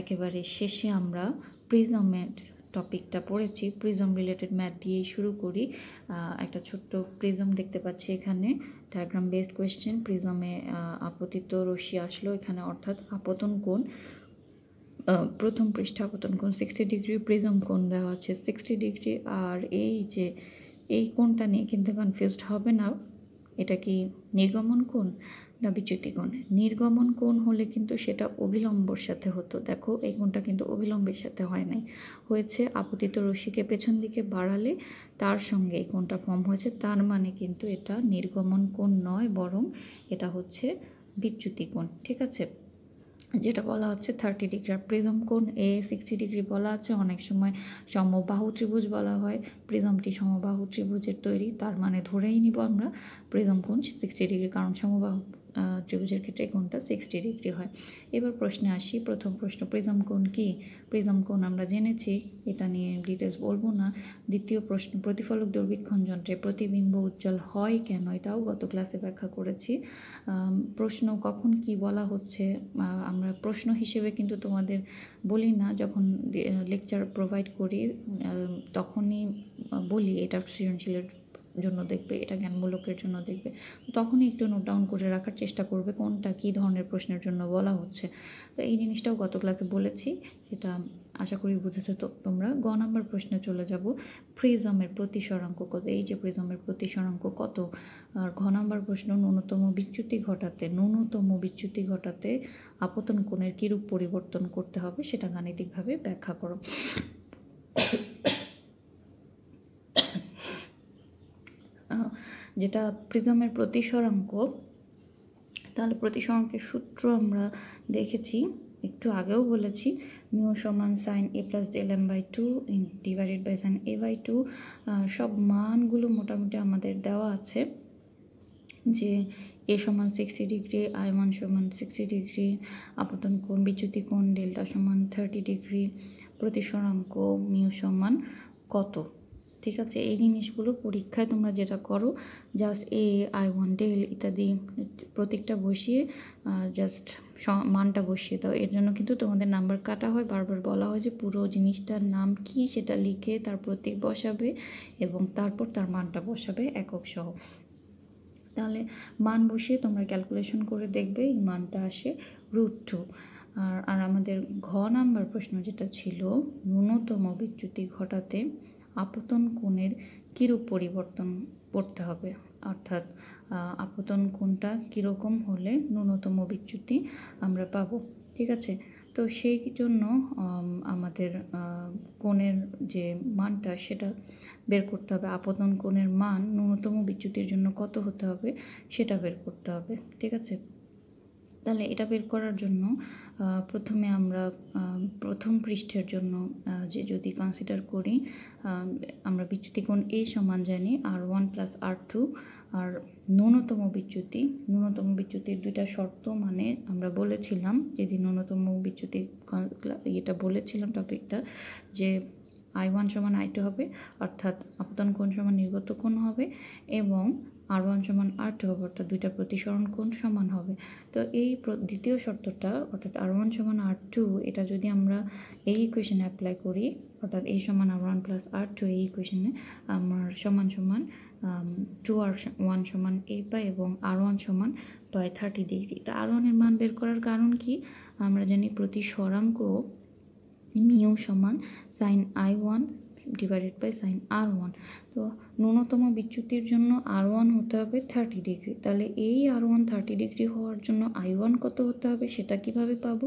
একেবারে শেষে আমরা প্রিজমের টপিকটা পড়েছি প্রিজম রিলেটেড ম্যাথ দিয়েই শুরু করি একটা ছোট্ট প্রিজম দেখতে পাচ্ছি এখানে ডায়াগ্রাম বেসড কোয়েশ্চেন প্রিজমে আপতিত রশ্মি আসলো এখানে অর্থাৎ আপতন কোণ প্রথম পৃষ্ঠাপতন কোন সিক্সটি ডিগ্রি প্রিজম কোন দেওয়া আছে সিক্সটি ডিগ্রি আর এই যে এই কোনটা নিয়ে কিন্তু কনফিউজড হবে না এটা কি নির্গমন কোন না বিচ্যুতি কোণ নির্গমন কোন হলে কিন্তু সেটা অবিলম্বর সাথে হতো দেখো এই কোনটা কিন্তু অবিলম্বের সাথে হয় নাই হয়েছে আপতিত রশ্মিকে পেছন দিকে বাড়ালে তার সঙ্গে এই কোনটা ফর্ম হয়েছে তার মানে কিন্তু এটা নির্গমন কোন নয় বরং এটা হচ্ছে বিচ্যুতি কোণ ঠিক আছে যেটা বলা হচ্ছে থার্টি ডিগ্রি আর প্রিজম কোণ এ সিক্সটি ডিগ্রি বলা আছে অনেক সময় সমবাহু ত্রিভুজ বলা হয় প্রিজমটি সমবাহু ত্রিভুজের তৈরি তার মানে ধরেই নিব আমরা প্রিজম কোন সিক্সটি ডিগ্রি কারণ সমবাহু ত্রিভুজের ক্ষেত্রে কোণটা সিক্সটি ডিগ্রি হয় এবার প্রশ্নে আসি প্রথম প্রশ্ন প্রিজম কোণ কি প্রিজম কোণ আমরা জেনেছি এটা নিয়ে ডিটেলস বলবো না দ্বিতীয় প্রশ্ন প্রতিফলক দুর্বীক্ষণ যন্ত্রে প্রতিবিম্ব উজ্জ্বল হয় কেন এটাও গত ক্লাসে ব্যাখ্যা করেছি প্রশ্ন কখন কি বলা হচ্ছে আমরা প্রশ্ন হিসেবে কিন্তু তোমাদের বলি না যখন লেকচার প্রোভাইড করি তখনই বলি এটা সৃজনশীলের জন্য দেখবে এটা জ্ঞানমূলকের জন্য দেখবে তখনই একটু নোট ডাউন করে রাখার চেষ্টা করবে কোনটা কী ধরনের প্রশ্নের জন্য বলা হচ্ছে তো এই জিনিসটাও গত ক্লাসে বলেছি সেটা আশা করি বুঝেছো তো তোমরা গ নাম্বার প্রশ্নে চলে যাব প্রিজমের প্রতিসরাঙ্ক কত এই যে প্রিজমের প্রতিসরাঙ্ক কত আর ঘ নাম্বার প্রশ্ন ন্যূনতম বিচ্যুতি ঘটাতে ন্যূনতম বিচ্যুতি ঘটাতে আপতন কোণের কীরূপ পরিবর্তন করতে হবে সেটা গাণিতিকভাবে ব্যাখ্যা করো যেটা প্রিজমের প্রতিসরাঙ্ক তাহলে প্রতিসরাঙ্কের সূত্র আমরা দেখেছি একটু আগেও বলেছি মিউ সমান sine A plus L M by two divided by sine A by two সব মানগুলো মোটামুটি আমাদের দেওয়া আছে যে এ সমান সিক্সটি ডিগ্রি আই ওয়ান সমান সিক্সটি ডিগ্রি আপাতন কোণ বিচ্যুতি কোণ ডেল্টা সমান থার্টি ডিগ্রি প্রতিসরাঙ্ক মিউ সমান কত ঠিক আছে এই জিনিসগুলো পরীক্ষায় তোমরা যেটা করো just A I one del ইত্যাদি প্রতীকটা বসিয়ে জাস্ট মানটা বসিয়ে দাও এর জন্য কিন্তু তোমাদের নাম্বার কাটা হয় বারবার বলা হয় যে পুরো জিনিসটার নাম কি সেটা লিখে তার প্রতীক বসাবে এবং তারপর তার মানটা বসাবে একক সহ তাহলে মান বসিয়ে তোমরা ক্যালকুলেশন করে দেখবে এই মানটা আসে রুট টু আর আর আমাদের ঘ নাম্বার প্রশ্ন যেটা ছিল ন্যূনতম বিচ্যুতি ঘটাতে আপতন কোণের কীরূপ পরিবর্তন করতে হবে অর্থাৎ আপতন কোণটা কীরকম হলে ন্যূনতম বিচ্যুতি আমরা পাবো ঠিক আছে তো সেই জন্য আমাদের কোণের যে মানটা সেটা বের করতে হবে আপতন কোণের মান ন্যূনতম বিচ্যুতির জন্য কত হতে হবে সেটা বের করতে হবে ঠিক আছে তাহলে এটা বের করার জন্য প্রথমে আমরা প্রথম পৃষ্ঠের জন্য যে যদি কনসিডার করি আমরা বিচ্যুতি কোণ এ সমান জানি R one plus R two আর ন্যূনতম বিচ্যুতি ন্যূনতম বিচ্যুতির দুইটা শর্ত মানে আমরা বলেছিলাম যদি ন্যূনতম বিচ্যুতি এটা বলেছিলাম টপিকটা যে আই ওয়ান সমান আই টু হবে অর্থাৎ আপতন কোণ সমান নির্গত কোণ হবে এবং আর ওয়ান সমান আর টু হবে অর্থাৎ দুইটা প্রতিসরণ কোণ সমান হবে তো এই দ্বিতীয় শর্তটা অর্থাৎ আর ওয়ান সমান আর টু এটা যদি আমরা এই ইকুয়েশানে অ্যাপ্লাই করি অর্থাৎ এই সমান R one plus R two এই ইকুয়েশানে আমার সমান সমান টু আর ওয়ান সমান এ পাই এবং আর ওয়ান সমান পাই থার্টি ডিগ্রি তো আর ওয়ানের মান বের করার কারণ কি আমরা জানি প্রতি সরাঙ্ক মিউ সমান sine I one divided by sine R one তো ন্যূনতম বিচ্যুতির জন্য আর ওয়ান হতে হবে থার্টি ডিগ্রি তাহলে এই আর ওয়ান থার্টি ডিগ্রি হওয়ার জন্য আই ওয়ান কত হতে হবে সেটা কিভাবে পাবো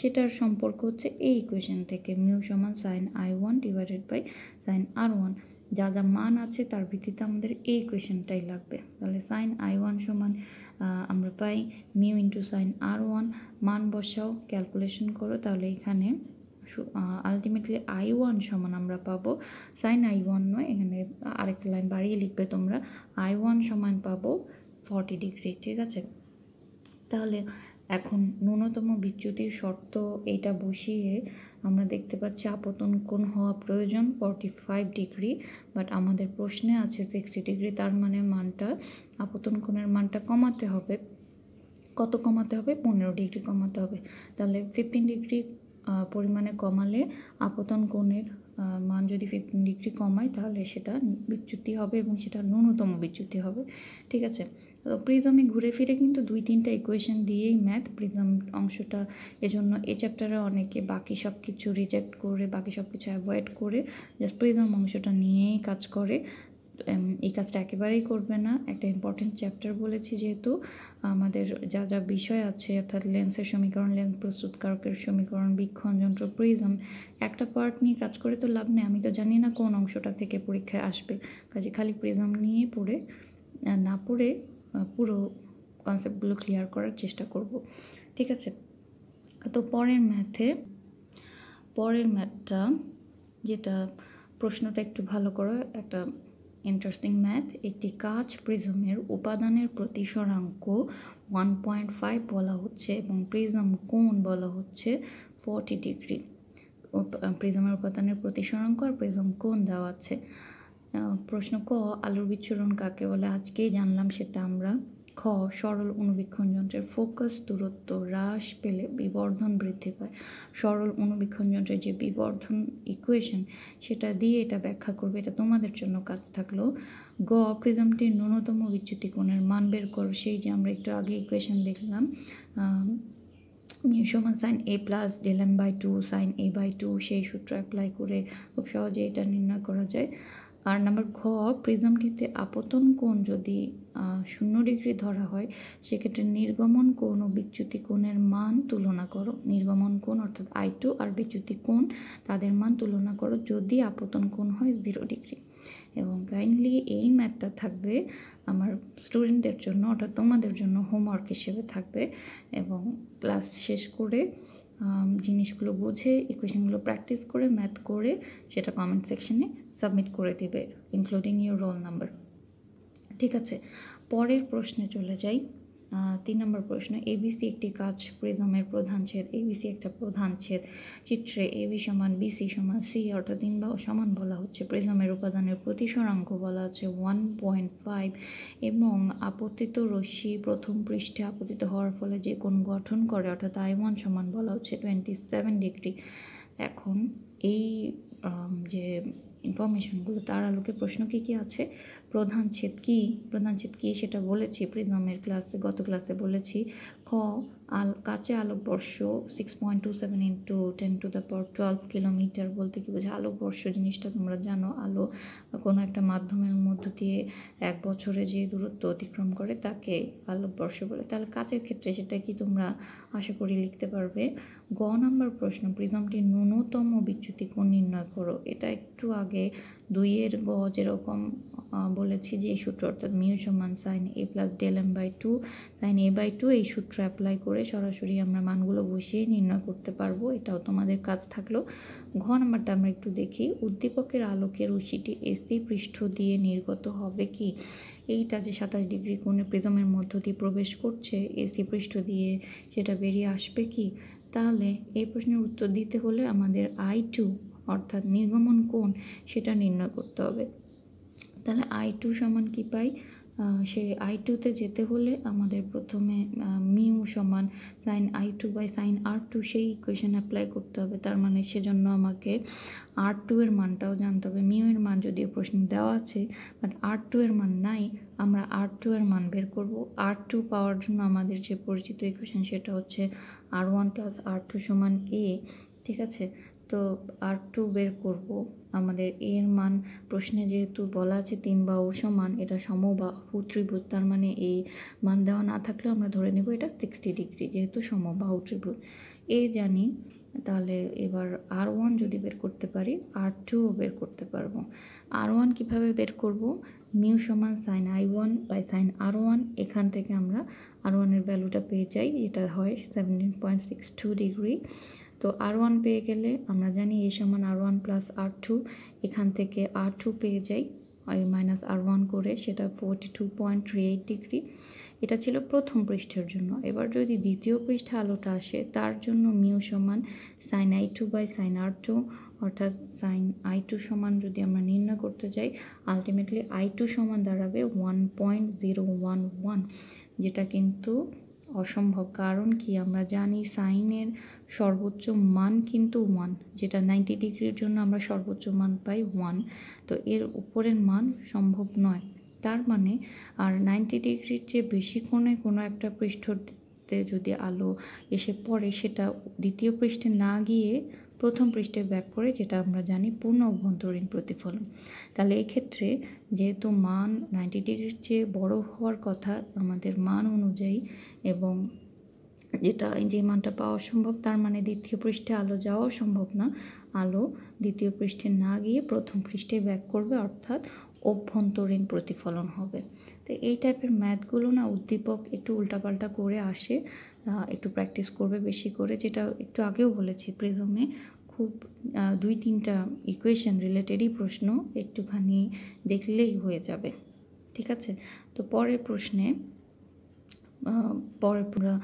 সেটার সম্পর্ক হচ্ছে এই ইকুয়েশন থেকে মিউ সমান sine I one divided by sine R one যা যা মান আছে তার ভিত্তিতে আমাদের এই ইকুয়েশনটাই লাগবে তাহলে সাইন আই ওয়ান সমান আমরা পাই mu into sine R one মান বসাও ক্যালকুলেশন করো তাহলে এখানে আলটিমেটলি আই ওয়ান সমান আমরা পাবো সাইন আই ওয়ান নয় এখানে আরেকটা লাইন বাড়িয়ে লিখবে তোমরা আই ওয়ান সমান পাবো ফর্টি ডিগ্রি ঠিক আছে তাহলে এখন ন্যূনতম বিচ্যুতির শর্ত এটা বসিয়ে আমরা দেখতে পাচ্ছি আপতন কোন হওয়া প্রয়োজন ফর্টি ফাইভ ডিগ্রি বাট আমাদের প্রশ্নে আছে সিক্সটি ডিগ্রি তার মানে মানটা আপতন কোণের মানটা কমাতে হবে কত কমাতে হবে পনেরো ডিগ্রি কমাতে হবে তাহলে ফিফটিন ডিগ্রি পরিমাণে কমালে আপতন কোণের মান যদি ফিফটিন ডিগ্রি কমায় তাহলে সেটা বিচ্যুতি হবে এবং সেটা ন্যূনতম বিচ্যুতি হবে ঠিক আছে তো প্রিজমে ঘুরে ফিরে কিন্তু দুই তিনটা ইকুয়েশন দিয়েই ম্যাথ প্রিজম অংশটা এজন্য এ চ্যাপ্টারে অনেকে বাকি সব কিছু রিজেক্ট করে বাকি সব কিছু অ্যাভয়েড করে জাস্ট প্রিজম অংশটা নিয়েই কাজ করে এই কাজটা একেবারেই করবে না একটা ইম্পর্টেন্ট চ্যাপ্টার বলেছি যেহেতু আমাদের যা যা বিষয় আছে অর্থাৎ লেন্সের সমীকরণ লেন্স প্রস্তুতকারকের সমীকরণ বীক্ষণ যন্ত্র প্রিজম একটা পার্ট নিয়ে কাজ করে তো লাভ নেই আমি তো জানি না কোন অংশটা থেকে পরীক্ষায় আসবে কাজে খালি প্রিজম নিয়ে পড়ে না পড়ে পুরো কনসেপ্টগুলো ক্লিয়ার করার চেষ্টা করব ঠিক আছে তো পরের ম্যাথে পরের ম্যাথটা যেটা প্রশ্নটা একটু ভালো করে একটা ইন্টারেস্টিং ম্যাথ একটি কাচ প্রিজমের উপাদানের প্রতি সরাঙ্ক ওয়ান পয়েন্ট ফাইভ বলা হচ্ছে এবং প্রিজম কোণ বলা হচ্ছে ফর্টি ডিগ্রি প্রিজমের উপাদানের প্রতি সরাঙ্ক আর প্রিজম কোণ দেওয়া আছে প্রশ্ন ক আলোর বিচ্ছুরণ কাকে বলে আজকেই জানলাম সেটা আমরা খ সরল অনুবীক্ষণ যন্ত্রের ফোকাস দূরত্ব হ্রাস পেলে বিবর্ধন বৃদ্ধি পায় সরল অনুবীক্ষণ যন্ত্রের যে বিবর্ধন ইকুয়েশন সেটা দিয়ে এটা ব্যাখ্যা করবে এটা তোমাদের জন্য কাজ থাকলো গ প্রিজমটির ন্যূনতম বিচ্যুতি কোণের মান বের করো সেই যে আমরা একটু আগে ইকুয়েশন দেখলাম সমান sine A plus del by two sine A by two সেই সূত্র অ্যাপ্লাই করে খুব সহজে এটা নির্ণয় করা যায় আর নাম্বার ঘ প্রিজমটিতে আপতন কোণ যদি শূন্য ডিগ্রি ধরা হয় সেক্ষেত্রে নির্গমন কোণ ও বিচ্যুতি কোণের মান তুলনা করো নির্গমন কোণ অর্থাৎ আই টু আর বিচ্যুতি কোণ তাদের মান তুলনা করো যদি আপতন কোণ হয় জিরো ডিগ্রি এবং কাইন্ডলি এই ম্যাথটা থাকবে আমার স্টুডেন্টদের জন্য অর্থাৎ তোমাদের জন্য হোমওয়ার্ক হিসেবে থাকবে এবং ক্লাস শেষ করে জিনিসগুলো বুঝে ইকুয়েশনগুলো প্র্যাকটিস করে ম্যাথ করে সেটা কমেন্ট সেকশনে সাবমিট করে দিবে ইনক্লুডিং ইউর রোল নাম্বার ঠিক আছে পরের প্রশ্নে চলে যাই তিন নম্বর প্রশ্ন এবিসি একটি কাজ প্রিজমের প্রধান ছেদ এবিসি একটা প্রধান ছেদ চিত্রে এবি সমান বিসি সমান সি অর্থাৎ তিন বা সমান বলা হচ্ছে প্রিজমের উপাদানের প্রতিসরাঙ্ক বলা আছে ওয়ান পয়েন্ট ফাইভ এবং আপতিত রশ্মি প্রথম পৃষ্ঠে আপতিত হওয়ার ফলে যে কোন গঠন করে অর্থাৎ আই ওয়ান সমান বলা হচ্ছে টোয়েন্টি সেভেন ডিগ্রি এখন এই যে ইনফরমেশনগুলো তার আলোকে প্রশ্ন কী কী আছে প্রধান ছেদ কি প্রধান ছেদ কি সেটা বলেছি প্রিজমের ক্লাসে গত ক্লাসে বলেছি খ আল কাছে আলোকবর্ষ six point two seven into ten to the power twelve kilometre বলতে কি বোঝায় আলোকবর্ষ জিনিসটা তোমরা জানো আলো কোনো একটা মাধ্যমের মধ্য দিয়ে এক বছরে যে দূরত্ব অতিক্রম করে তাকে আলোকবর্ষ বলে তাহলে কাচের ক্ষেত্রে সেটা কি তোমরা আশা করি লিখতে পারবে গ নাম্বার প্রশ্ন প্রিজমটির ন্যূনতম বিচ্যুতি কোন নির্ণয় করো এটা একটু আগে দুইয়ের গ যেরকম বলেছি যে এই সূত্র অর্থাৎ মিউ সমান sine A plus del M by two sine A by two এই সূত্র অ্যাপ্লাই করে সরাসরি আমরা মানগুলো বসিয়ে নির্ণয় করতে পারবো এটাও তোমাদের কাজ থাকলো ঘ নাম্বারটা আমরা একটু দেখি উদ্দীপকের আলোকের রশিটি এসি পৃষ্ঠ দিয়ে নির্গত হবে কি এইটা যে সাতাশ ডিগ্রি কোণে প্রিজমের মধ্য দিয়ে প্রবেশ করছে এসি পৃষ্ঠ দিয়ে সেটা বেরিয়ে আসবে কি তাহলে এই প্রশ্নের উত্তর দিতে হলে আমাদের আই টু অর্থাৎ নির্গমন কোণ সেটা নির্ণয় করতে হবে তাহলে আই টু সমান কী পাই সেই আই টুতে যেতে হলে আমাদের প্রথমে মিউ সমান sine I two by sine R two সেই ইকুয়েশন অ্যাপ্লাই করতে হবে তার মানে সেজন্য আমাকে আর টু এর মানটাও জানতে হবে মিউ এর মান যদিও প্রশ্ন দেওয়া আছে বাট আর টু এর মান নাই আমরা আর টু এর মান বের করব আর টু পাওয়ার জন্য আমাদের যে পরিচিত ইকুয়েশন সেটা হচ্ছে R one plus R two সমান এ ঠিক আছে তো আর টু বের করব আমাদের এর মান প্রশ্নে যেহেতু বলা আছে তিন বা সমান এটা সম বা ত্রিভুজ তার মানে এই মান দেওয়া না থাকলেও আমরা ধরে নেব এটা সিক্সটি ডিগ্রি যেহেতু সম বা ত্রিভুজ এ জানি তাহলে এবার আর ওয়ান যদি বের করতে পারি আর টুও বের করতে পারবো আর ওয়ান কীভাবে বের করব মিউ সমান sine I one by sine R one এখান থেকে আমরা আর ওয়ানের ভ্যালুটা পেয়ে যাই যেটা হয় seventeen point six two degree তো আর ওয়ান পেয়ে গেলে আমরা জানি এ সমান R one plus R two এখান থেকে আর টু পেয়ে যাই মাইনাস আর ওয়ান করে সেটা forty two point three eight degree এটা ছিল প্রথম পৃষ্ঠের জন্য এবার যদি দ্বিতীয় পৃষ্ঠে আলোটা আসে তার জন্য মিউ সমান sine I two by sine R two অর্থাৎ সাইন আই টু সমান যদি আমরা নির্ণয় করতে চাই আলটিমেটলি আই টু সমান দাঁড়াবে one point zero one one যেটা কিন্তু অসম্ভব কারণ কি আমরা জানি সাইনের সর্বোচ্চ মান কিন্তু ওয়ান যেটা নাইনটি ডিগ্রির জন্য আমরা সর্বোচ্চ মান পাই ওয়ান তো এর উপরের মান সম্ভব নয় তার মানে আর নাইনটি ডিগ্রির চেয়ে বেশি কোণে কোনো একটা পৃষ্ঠতে যদি আলো এসে পড়ে সেটা দ্বিতীয় পৃষ্ঠে না গিয়ে প্রথম পৃষ্ঠে ব্যাক করে যেটা আমরা জানি পূর্ণ অভ্যন্তরীণ প্রতিফলন তাহলে এক্ষেত্রে যেহেতু মান নাইনটি ডিগ্রির চেয়ে বড় হওয়ার কথা আমাদের মান অনুযায়ী এবং যেটা যে মানটা পাওয়া সম্ভব তার মানে দ্বিতীয় পৃষ্ঠে আলো যাওয়াও সম্ভব না আলো দ্বিতীয় পৃষ্ঠে না গিয়ে প্রথম পৃষ্ঠে ব্যাক করবে অর্থাৎ অভ্যন্তরীণ প্রতিফলন হবে তো এই টাইপের ম্যাথগুলো না উদ্দীপক একটু উল্টাপাল্টা করে আসে একটু প্র্যাকটিস করবে বেশি করে যেটা একটু আগেও বলেছি প্রিজমে খুব দুই তিনটা ইকুয়েশন রিলেটেডই প্রশ্ন একটুখানি দেখলেই হয়ে যাবে ঠিক আছে তো পরের প্রশ্নে পরে পুরা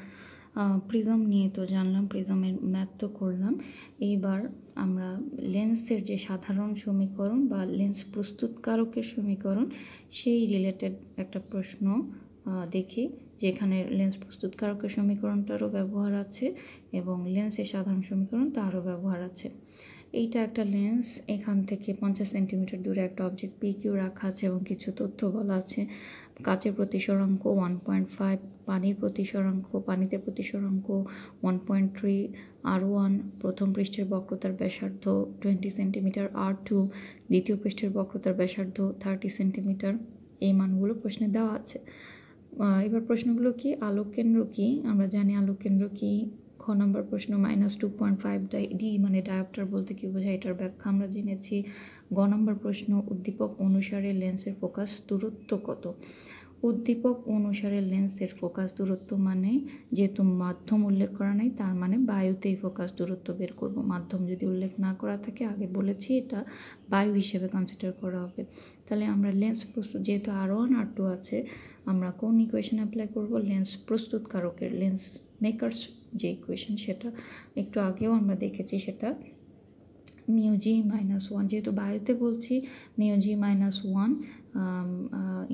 প্রিজম নিয়ে তো জানলাম প্রিজমের ম্যাথ তো করলাম এইবার আমরা লেন্সের যে সাধারণ সমীকরণ বা লেন্স প্রস্তুতকারকের সমীকরণ সেই রিলেটেড একটা প্রশ্ন দেখি যেখানে লেন্স প্রস্তুতকারকের সমীকরণটারও ব্যবহার আছে এবং লেন্সের সাধারণ সমীকরণ তারও ব্যবহার আছে এইটা একটা লেন্স এখান থেকে পঞ্চাশ সেন্টিমিটার দূরে একটা অবজেক্ট পি কিউ রাখা আছে এবং কিছু তথ্য বলা আছে কাচের প্রতিসরাঙ্ক ওয়ান পয়েন্ট ফাইভ পানির প্রতিসরাঙ্ক পানিতে প্রতিসরাঙ্ক one point three R one প্রথম পৃষ্ঠের বক্রতার ব্যাসার্ধ টোয়েন্টি সেন্টিমিটার আর টু দ্বিতীয় পৃষ্ঠের বক্রতার ব্যাসার্ধ থার্টি সেন্টিমিটার এই মানগুলো প্রশ্নে দেওয়া আছে এবার প্রশ্নগুলো কি আলোক কেন্দ্র কি আমরা জানি আলোক কেন্দ্র কি খ নম্বর প্রশ্ন minus two point five D মানে ডায়াপ্টার বলতে কী বোঝায় এটার ব্যাখ্যা আমরা জেনেছি গ নম্বর প্রশ্ন উদ্দীপক অনুসারে লেন্সের ফোকাস দূরত্ব কত উদ্দীপক অনুসারে লেন্সের ফোকাস দূরত্ব মানে যেহেতু মাধ্যম উল্লেখ করা নাই তার মানে বায়ুতেই ফোকাস দূরত্ব বের করব মাধ্যম যদি উল্লেখ না করা থাকে আগে বলেছি এটা বায়ু হিসেবে কনসিডার করা হবে তাহলে আমরা লেন্স প্রশ্ন যেহেতু আরও আর টু আছে আমরা কোন ইকুয়েশন অ্যাপ্লাই করব লেন্স প্রস্তুতকারকের লেন্স মেকারস যে ইকুয়েশন সেটা একটু আগেও আমরা দেখেছি সেটা মিউজি মাইনাস ওয়ান যেহেতু বায়োতে বলছি mu G minus one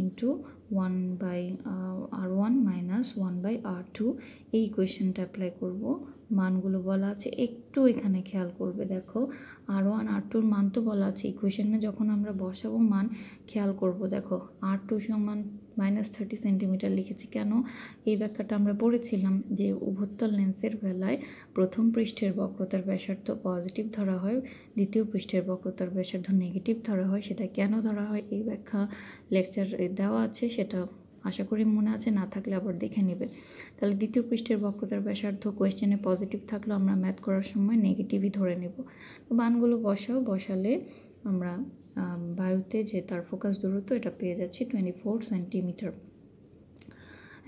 into one by R one minus one by R two এই ইকুয়েশনটা অ্যাপ্লাই করব মানগুলো বলা আছে একটু এখানে খেয়াল করবে দেখো আর ওয়ান আর টুর মান তো বলা আছে ইকুয়েশনে যখন আমরা বসাবো মান খেয়াল করব দেখো আর টু সমান মাইনাস থার্টি সেন্টিমিটার লিখেছি কেন এই ব্যাখ্যাটা আমরা পড়েছিলাম যে উভত্তল লেন্সের বেলায় প্রথম পৃষ্ঠের বক্রতার ব্যাসার্ধ পজিটিভ ধরা হয় দ্বিতীয় পৃষ্ঠের বক্রতার ব্যাসার্ধ নেগেটিভ ধরা হয় সেটা কেন ধরা হয় এই ব্যাখ্যা লেকচার দেওয়া আছে সেটা আশা করি মনে আছে না থাকলে আবার দেখে নেবে তাহলে দ্বিতীয় পৃষ্ঠের বক্রতার ব্যাসার্ধ কোয়েশ্চেনে পজিটিভ থাকলে আমরা ম্যাথ করার সময় নেগেটিভই ধরে নেব তো বানগুলো বসাও বসালে আমরা বায়ুতে যে তার ফোকাস দূরত্ব এটা পেয়ে যাচ্ছি টোয়েন্টি ফোর সেন্টিমিটার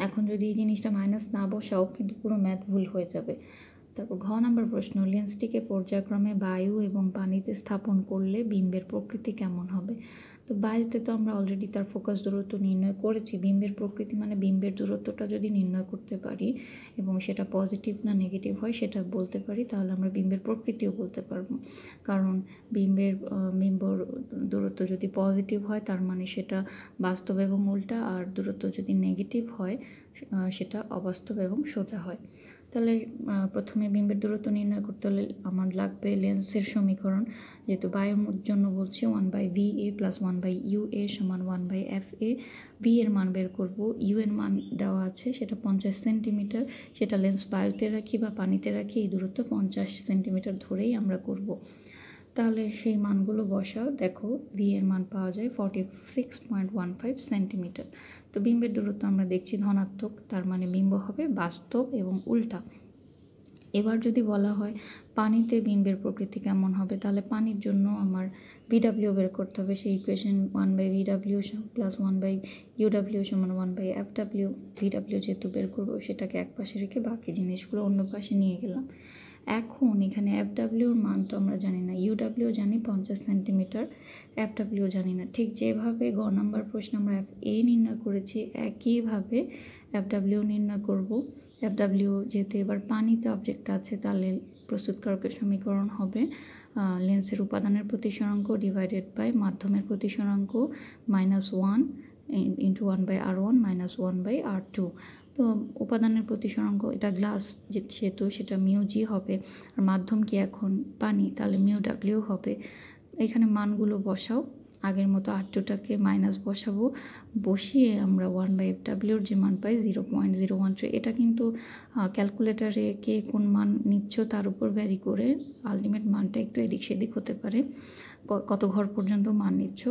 এখন যদি এই জিনিসটা মাইনাস না বসাও কিন্তু পুরো ম্যাথ ভুল হয়ে যাবে তারপর ঘ নম্বর প্রশ্ন লেন্সটিকে পর্যায়ক্রমে বায়ু এবং পানিতে স্থাপন করলে বিম্বের প্রকৃতি কেমন হবে তো বায়ুতে তো আমরা অলরেডি তার ফোকাস দূরত্ব নির্ণয় করেছি বিম্বের প্রকৃতি মানে বিম্বের দূরত্বটা যদি নির্ণয় করতে পারি এবং সেটা পজিটিভ না নেগেটিভ হয় সেটা বলতে পারি তাহলে আমরা বিম্বের প্রকৃতিও বলতে পারবো কারণ বিম্বের বিম্বর দূরত্ব যদি পজিটিভ হয় তার মানে সেটা বাস্তব এবং উল্টা আর দূরত্ব যদি নেগেটিভ হয় সেটা অবাস্তব এবং সোজা হয় তাহলে প্রথমে বিম্বের দূরত্ব নির্ণয় করতে হলে আমার লাগবে লেন্সের সমীকরণ যেহেতু বায়ের জন্য বলছি one by V A plus one by U A সমান one by F A V এর মান বের করব ইউ এর মান দেওয়া আছে সেটা পঞ্চাশ সেন্টিমিটার সেটা লেন্স বায়ুতে রাখি বা পানিতে রাখি এই দূরত্ব পঞ্চাশ সেন্টিমিটার ধরেই আমরা করব তাহলে সেই মানগুলো বসাও দেখো ভি এর মান পাওয়া যায় forty six point one five centimetre তো বিম্বের দূরত্ব আমরা দেখছি ধনাত্মক তার মানে বিম্ব হবে বাস্তব এবং উল্টা এবার যদি বলা হয় পানিতে বিম্বের প্রকৃতি কেমন হবে তাহলে পানির জন্য আমার ভিডাব্লিউ বের করতে হবে সেই equation one by V W plus one by U W সমান ওয়ান বাই এফডাব্লিউ ভিডাব্লিউ যেহেতু বের করবো সেটাকে এক পাশে রেখে বাকি জিনিসগুলো অন্য পাশে নিয়ে গেলাম এখন এখানে এফ ডাব্লিউর মান তো আমরা জানি না ইউ ডাব্লিউ জানি পঞ্চাশ সেন্টিমিটার এফ ডাব্লিউ জানি না ঠিক যেভাবে গ নাম্বার প্রশ্ন আমরা এফ এ নির্ণয় করেছি একইভাবে এফ ডাব্লিউ নির্ণয় করবো এফ ডাব্লিউ যেহেতু এবার পানিতে অবজেক্ট আছে তাহলে প্রস্তুতকারকের সমীকরণ হবে লেন্সের উপাদানের প্রতিসরাঙ্ক ডিভাইডেড বাই মাধ্যমের প্রতিসরাঙ্ক minus one into one by R one minus one by R two উপাদানের প্রতিসরাঙ্ক এটা গ্লাস যে সেতু সেটা মিউ জি হবে আর মাধ্যম কি এখন পানি তাহলে মিউ ডাব্লিউ হবে এখানে মানগুলো বসাও আগের মতো আটটুটাকে মাইনাস বসাবো বসিয়ে আমরা ওয়ান বাই এফ ডাব্লিউর যে মান পাই zero point zero one three এটা কিন্তু ক্যালকুলেটারে কে কোন মান নিচ্ছ তার উপর ভ্যারি করে আলটিমেট মানটা একটু এদিক সেদিক হতে পারে কত ঘর পর্যন্ত মান নিচ্ছ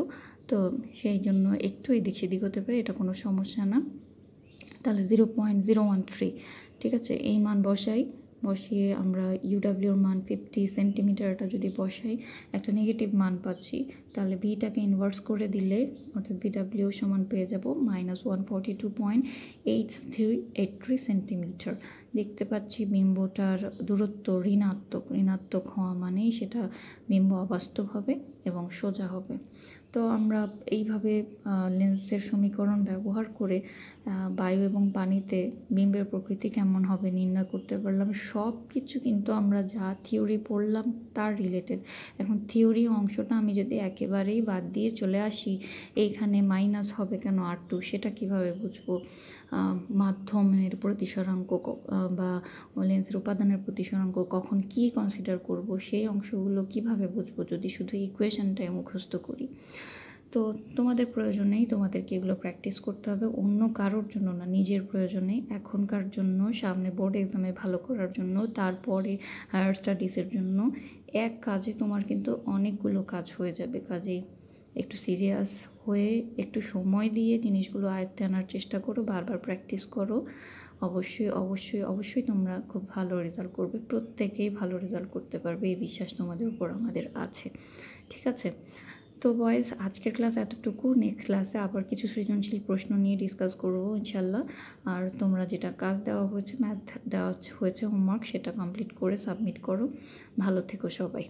তো সেই জন্য একটু এদিক সেদিক হতে পারে এটা কোনো সমস্যা না তাহলে zero point zero one three ঠিক আছে এই মান বসাই বসিয়ে আমরা ইউডাব্লিউর মান ফিফটি সেন্টিমিটারটা যদি বসাই একটা নেগেটিভ মান পাচ্ছি তাহলে ভিটাকে ইনভার্স করে দিলে অর্থাৎ ভিডাব্লিউ সমান পেয়ে যাব minus one forty two point eight three eight three centimetre দেখতে পাচ্ছি বিম্বটার দূরত্ব ঋণাত্মক ঋণাত্মক হওয়া মানেই সেটা বিম্ব অবাস্তব হবে এবং সোজা হবে তো আমরা এইভাবে লেন্সের সমীকরণ ব্যবহার করে বায়ু এবং পানিতে বিম্বের প্রকৃতি কেমন হবে নির্ণয় করতে পারলাম সব কিছু কিন্তু আমরা যা থিওরি পড়লাম তার রিলেটেড এখন থিওরি অংশটা আমি যদি একেবারেই বাদ দিয়ে চলে আসি এইখানে মাইনাস হবে কেন আর টু সেটা কিভাবে বুঝবো মাধ্যমের প্রতিসরাঙ্ক বা লেন্সের উপাদানের প্রতি সরাঙ্ক কখন কি কনসিডার করব সেই অংশগুলো কিভাবে বুঝবো যদি শুধু ইকুয়েশনটাই মুখস্থ করি তো তোমাদের প্রয়োজনেই তোমাদেরকে এগুলো প্র্যাকটিস করতে হবে অন্য কারোর জন্য না নিজের প্রয়োজনে এখনকার জন্য সামনে বোর্ড এক্সামে ভালো করার জন্য তারপরে হায়ার স্টাডিজের জন্য এক কাজে তোমার কিন্তু অনেকগুলো কাজ হয়ে যাবে কাজেই একটু সিরিয়াস হয়ে একটু সময় দিয়ে জিনিসগুলো আয়ত্তে আনার চেষ্টা করো বারবার প্র্যাকটিস করো অবশ্যই অবশ্যই অবশ্যই তোমরা খুব ভালো রেজাল্ট করবে প্রত্যেকেই ভালো রেজাল্ট করতে পারবে এই বিশ্বাস তোমাদের উপর আমাদের আছে ঠিক আছে তো বয়েস আজকের ক্লাস এতটুকু নেক্সট ক্লাসে আবার কিছু সৃজনশীল প্রশ্ন নিয়ে ডিসকাস করবো ইনশাল্লাহ আর তোমরা যেটা কাজ দেওয়া হয়েছে ম্যাথ দেওয়া হয়েছে হোমওয়ার্ক সেটা কমপ্লিট করে সাবমিট করো ভালো থেকো সবাই